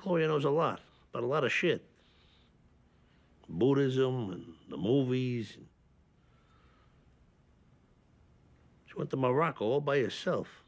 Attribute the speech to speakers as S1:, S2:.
S1: Gloria knows a lot about a lot of shit. Buddhism and the movies.
S2: She went to Morocco all by herself.